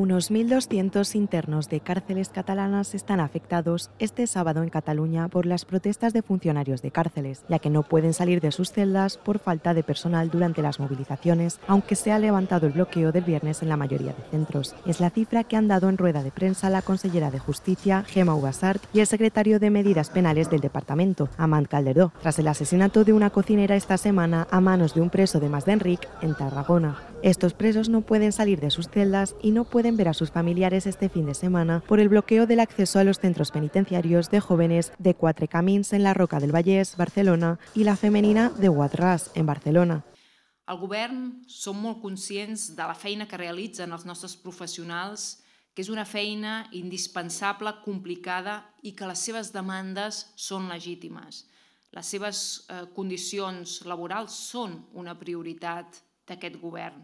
Unos 1.200 internos de cárceles catalanas están afectados este sábado en Cataluña por las protestas de funcionarios de cárceles, ya que no pueden salir de sus celdas por falta de personal durante las movilizaciones, aunque se ha levantado el bloqueo del viernes en la mayoría de centros. Es la cifra que han dado en rueda de prensa la consellera de Justicia, Gemma Ubasart, y el secretario de Medidas Penales del departamento, Amand Calderó, tras el asesinato de una cocinera esta semana a manos de un preso de Masdenric en Tarragona. Estos presos no pueden salir de sus celdas y no pueden ver a sus familiares este fin de semana por el bloqueo del acceso a los centros penitenciarios de jóvenes de Quatre Camins en la Roca del Vallès, Barcelona, i la femenina de Guatràs, en Barcelona. El govern som molt conscients de la feina que realitzen els nostres professionals, que és una feina indispensable, complicada i que les seves demandes són legítimes. Les seves eh, condicions laborals són una prioritat d'aquest govern.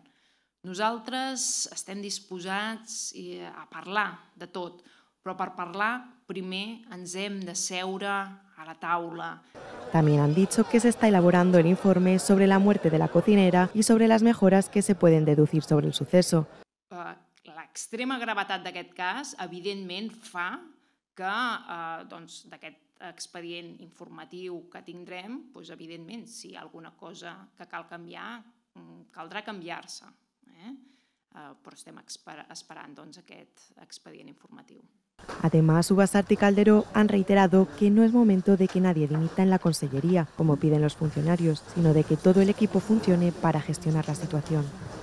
Nosaltres estem disposats a parlar de tot, però per parlar primer ens hem de seure a la taula. También han dicho que se está elaborando el informe sobre la muerte de la cocinera y sobre las mejoras que se pueden deducir sobre el suceso. Eh, l'extrema gravetat d'aquest cas, evidentment, fa que eh, doncs, d'aquest expedient informatiu que tindrem, doncs, evidentment, si hi ha alguna cosa que cal canviar, caldrà canviar-se, eh? eh però estem esperant doncs, aquest Además, Ubasart y Caldero han reiterado que no es momento de que nadie dimita en la Consellería, como piden los funcionarios, sino de que todo el equipo funcione para gestionar la situación.